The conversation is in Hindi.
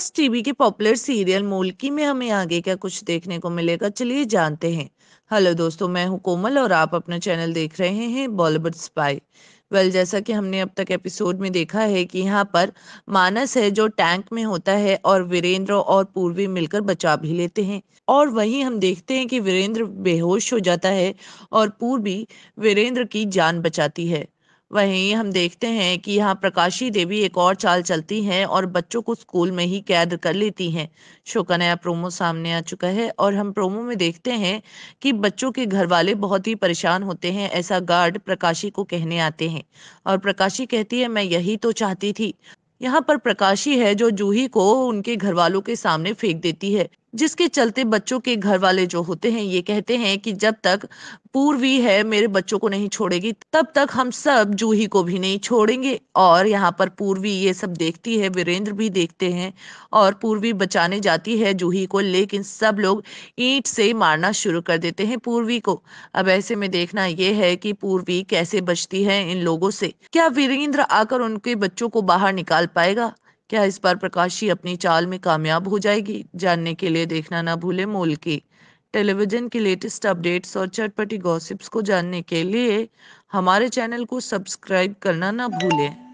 प्लस टीवी के पॉपुलर सीरियल मोलकी में हमें आगे क्या कुछ देखने को मिलेगा चलिए जानते हैं हेलो दोस्तों मैं हूं कोमल और आप अपना चैनल देख रहे हैं बॉलीवुड स्पाई वेल well, जैसा कि हमने अब तक एपिसोड में देखा है कि यहाँ पर मानस है जो टैंक में होता है और वीरेंद्र और पूर्वी मिलकर बचा भी लेते हैं और वहीं हम देखते हैं कि वीरेंद्र बेहोश हो जाता है और पूर्वी वीरेंद्र की जान बचाती है वहीं हम देखते हैं कि यहाँ प्रकाशी देवी एक और चाल चलती हैं और बच्चों को स्कूल में ही कैद कर लेती हैं शो का नया प्रोमो सामने आ चुका है और हम प्रोमो में देखते हैं कि बच्चों के घर वाले बहुत ही परेशान होते हैं ऐसा गार्ड प्रकाशी को कहने आते हैं और प्रकाशी कहती है मैं यही तो चाहती थी यहाँ पर प्रकाशी है जो जूही को उनके घर वालों के सामने फेंक देती है जिसके चलते बच्चों के घर वाले जो होते हैं ये कहते हैं कि जब तक पूर्वी है मेरे बच्चों को नहीं छोड़ेगी तब तक हम सब जूही को भी नहीं छोड़ेंगे और यहाँ पर पूर्वी ये सब देखती है वीरेंद्र भी देखते हैं और पूर्वी बचाने जाती है जूही को लेकिन सब लोग ईंट से मारना शुरू कर देते हैं पूर्वी को अब ऐसे में देखना ये है कि पूर्वी कैसे बचती है इन लोगों से क्या वीरेंद्र आकर उनके बच्चों को बाहर निकाल पाएगा क्या इस बार प्रकाशी अपनी चाल में कामयाब हो जाएगी जानने के लिए देखना ना भूले मोल की टेलीविजन की लेटेस्ट अपडेट्स और चटपटी गॉसिप्स को जानने के लिए हमारे चैनल को सब्सक्राइब करना ना भूलें